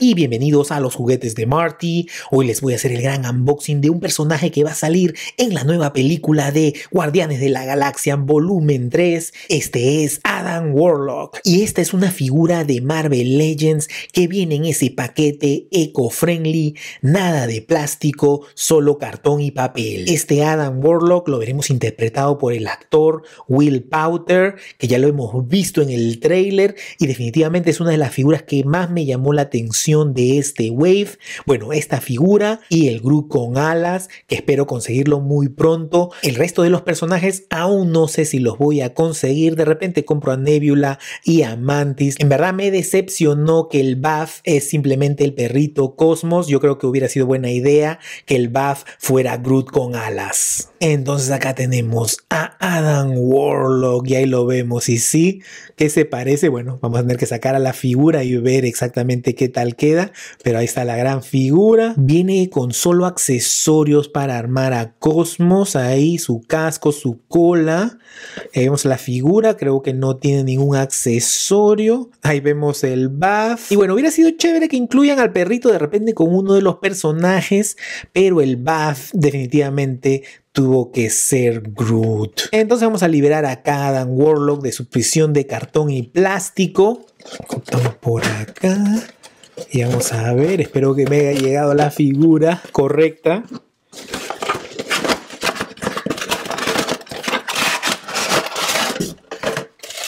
y bienvenidos a los juguetes de Marty. Hoy les voy a hacer el gran unboxing de un personaje que va a salir en la nueva película de Guardianes de la Galaxia Volumen 3. Este es Adam Warlock y esta es una figura de Marvel Legends que viene en ese paquete eco-friendly, nada de plástico, solo cartón y papel. Este Adam Warlock lo veremos interpretado por el actor Will Powter, que ya lo hemos visto en el trailer y definitivamente es una de las figuras que más me llamó la atención de este Wave, bueno, esta figura y el Groot con alas, que espero conseguirlo muy pronto. El resto de los personajes aún no sé si los voy a conseguir, de repente compro a Nebula y a Mantis. En verdad me decepcionó que el Buff es simplemente el perrito Cosmos, yo creo que hubiera sido buena idea que el Buff fuera Groot con alas. Entonces acá tenemos a Adam Warlock y ahí lo vemos y sí, que se parece, bueno, vamos a tener que sacar a la figura y ver exactamente qué tal queda, pero ahí está la gran figura. Viene con solo accesorios para armar a Cosmos, ahí su casco, su cola. Ahí eh, vemos la figura, creo que no tiene ningún accesorio. Ahí vemos el buff. Y bueno, hubiera sido chévere que incluyan al perrito de repente con uno de los personajes, pero el buff definitivamente tuvo que ser Groot. Entonces vamos a liberar a cada Warlock de su prisión de cartón y plástico. por acá. Y vamos a ver, espero que me haya llegado la figura correcta.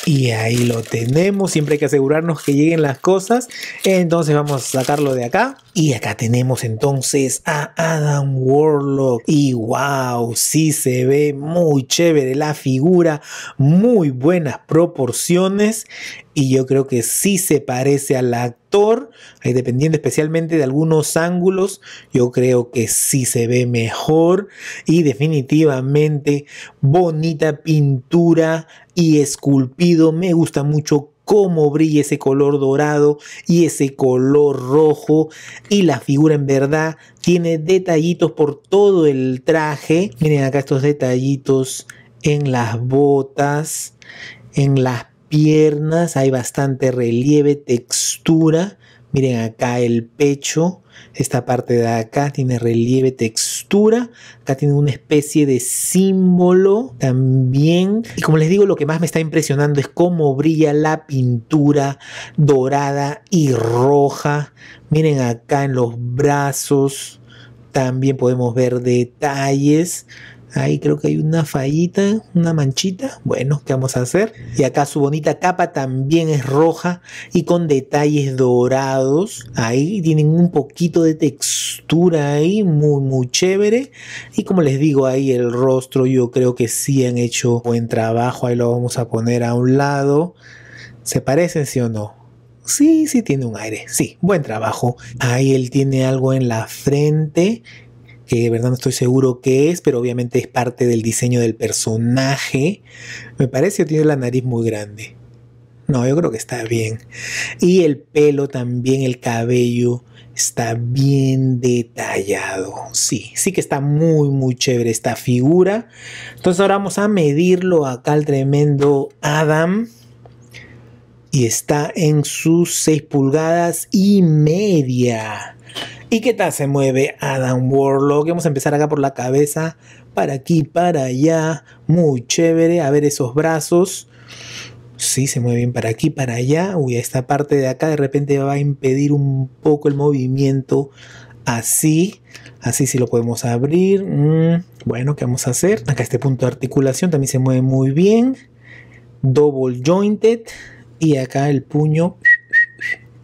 Y ahí lo tenemos, siempre hay que asegurarnos que lleguen las cosas. Entonces vamos a sacarlo de acá. Y acá tenemos entonces a Adam Warlock. Y wow, sí se ve muy chévere la figura, muy buenas proporciones. Y yo creo que sí se parece al actor, dependiendo especialmente de algunos ángulos. Yo creo que sí se ve mejor y definitivamente bonita pintura y esculpido. Me gusta mucho cómo brilla ese color dorado y ese color rojo y la figura en verdad tiene detallitos por todo el traje. Miren acá estos detallitos en las botas, en las piernas, hay bastante relieve, textura Miren acá el pecho, esta parte de acá tiene relieve, textura, acá tiene una especie de símbolo también. Y como les digo, lo que más me está impresionando es cómo brilla la pintura dorada y roja. Miren acá en los brazos, también podemos ver detalles. Ahí creo que hay una fallita, una manchita. Bueno, ¿qué vamos a hacer? Y acá su bonita capa también es roja y con detalles dorados. Ahí tienen un poquito de textura ahí, muy, muy chévere. Y como les digo, ahí el rostro yo creo que sí han hecho buen trabajo. Ahí lo vamos a poner a un lado. ¿Se parecen, sí o no? Sí, sí tiene un aire. Sí, buen trabajo. Ahí él tiene algo en la frente que de verdad no estoy seguro que es, pero obviamente es parte del diseño del personaje. Me parece que tiene la nariz muy grande. No, yo creo que está bien. Y el pelo también, el cabello está bien detallado. Sí, sí que está muy, muy chévere esta figura. Entonces ahora vamos a medirlo acá el tremendo Adam. Y está en sus 6 pulgadas y media. ¿Y qué tal se mueve Adam Warlock? Vamos a empezar acá por la cabeza, para aquí, para allá, muy chévere, a ver esos brazos. Sí, se mueven para aquí, para allá. Uy, esta parte de acá de repente va a impedir un poco el movimiento así. Así sí lo podemos abrir. Mm, bueno, ¿qué vamos a hacer? Acá este punto de articulación también se mueve muy bien. Double jointed. Y acá el puño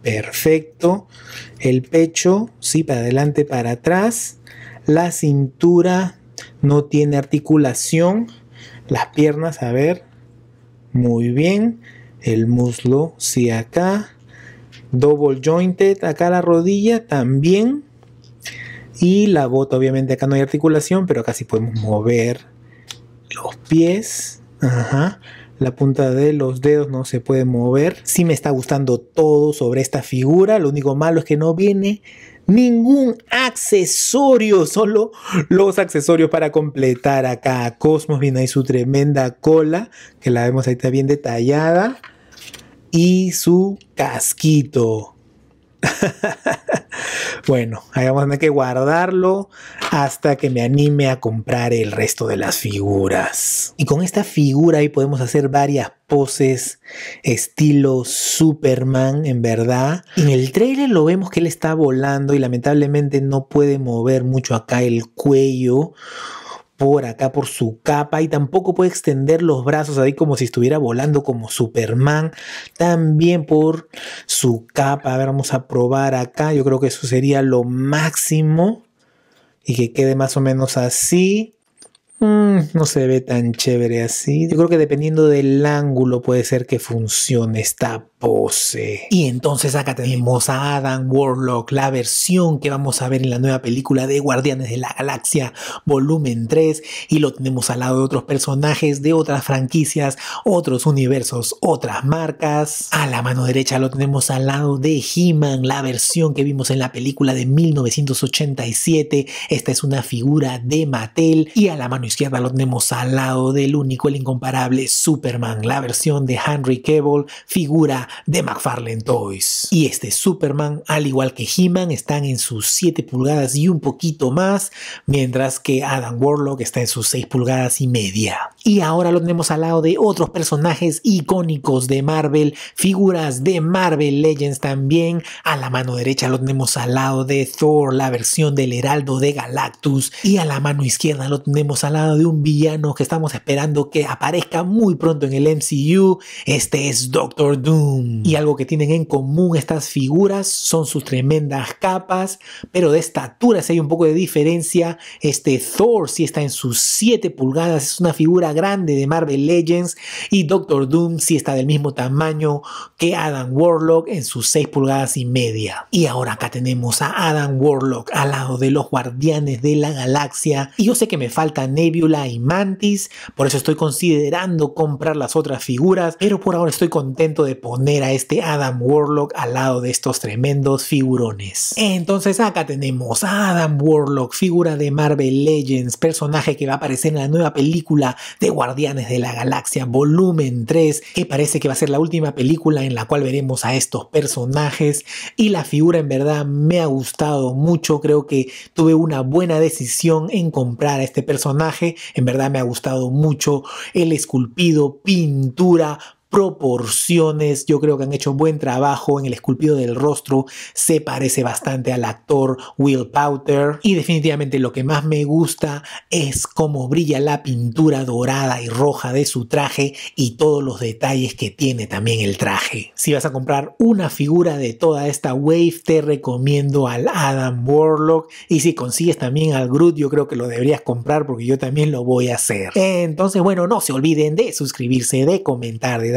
perfecto. El pecho, sí, para adelante, para atrás. La cintura no tiene articulación. Las piernas, a ver, muy bien. El muslo, sí, acá. Double jointed, acá la rodilla también. Y la bota, obviamente acá no hay articulación, pero acá sí podemos mover los pies. Ajá la punta de los dedos no se puede mover. Sí me está gustando todo sobre esta figura. Lo único malo es que no viene ningún accesorio, solo los accesorios para completar acá. Cosmos viene ahí su tremenda cola, que la vemos ahí está bien detallada. Y su casquito. bueno, ahí vamos a tener que guardarlo hasta que me anime a comprar el resto de las figuras. Y con esta figura ahí podemos hacer varias poses estilo Superman, en verdad. En el trailer lo vemos que él está volando y lamentablemente no puede mover mucho acá el cuello por acá, por su capa, y tampoco puede extender los brazos ahí como si estuviera volando como Superman, también por su capa. A ver, vamos a probar acá, yo creo que eso sería lo máximo, y que quede más o menos así. Mm, no se ve tan chévere así. Yo creo que dependiendo del ángulo puede ser que funcione esta pose. Y entonces acá tenemos a Adam Warlock, la versión que vamos a ver en la nueva película de Guardianes de la Galaxia, volumen 3, y lo tenemos al lado de otros personajes de otras franquicias, otros universos, otras marcas. A la mano derecha lo tenemos al lado de He-Man, la versión que vimos en la película de 1987, esta es una figura de Mattel, y a la mano izquierda lo tenemos al lado del único, el incomparable Superman, la versión de Henry Cable, figura de McFarlane Toys. Y este Superman, al igual que He-Man, están en sus 7 pulgadas y un poquito más, mientras que Adam Warlock está en sus 6 pulgadas y media. Y ahora lo tenemos al lado de otros personajes icónicos de Marvel, figuras de Marvel Legends también. A la mano derecha lo tenemos al lado de Thor, la versión del Heraldo de Galactus. Y a la mano izquierda lo tenemos al lado de un villano que estamos esperando que aparezca muy pronto en el MCU. Este es Doctor Doom. Y algo que tienen en común estas figuras son sus tremendas capas, pero de estatura si hay un poco de diferencia. Este Thor si está en sus 7 pulgadas, es una figura grande de Marvel Legends y Doctor Doom si está del mismo tamaño que Adam Warlock en sus 6 pulgadas y media. Y ahora acá tenemos a Adam Warlock al lado de los Guardianes de la Galaxia y yo sé que me falta Nebula y Mantis, por eso estoy considerando comprar las otras figuras, pero por ahora estoy contento de poner a este Adam Warlock al lado de estos tremendos figurones. Entonces acá tenemos a Adam Warlock, figura de Marvel Legends, personaje que va a aparecer en la nueva película de Guardianes de la Galaxia Volumen 3, que parece que va a ser la última película en la cual veremos a estos personajes y la figura en verdad me ha gustado mucho, creo que tuve una buena decisión en comprar a este personaje, en verdad me ha gustado mucho el esculpido, pintura, proporciones, yo creo que han hecho un buen trabajo en el esculpido del rostro, se parece bastante al actor Will Powter y definitivamente lo que más me gusta es cómo brilla la pintura dorada y roja de su traje y todos los detalles que tiene también el traje. Si vas a comprar una figura de toda esta wave te recomiendo al Adam Warlock y si consigues también al Groot yo creo que lo deberías comprar porque yo también lo voy a hacer. Entonces bueno, no se olviden de suscribirse, de comentar, de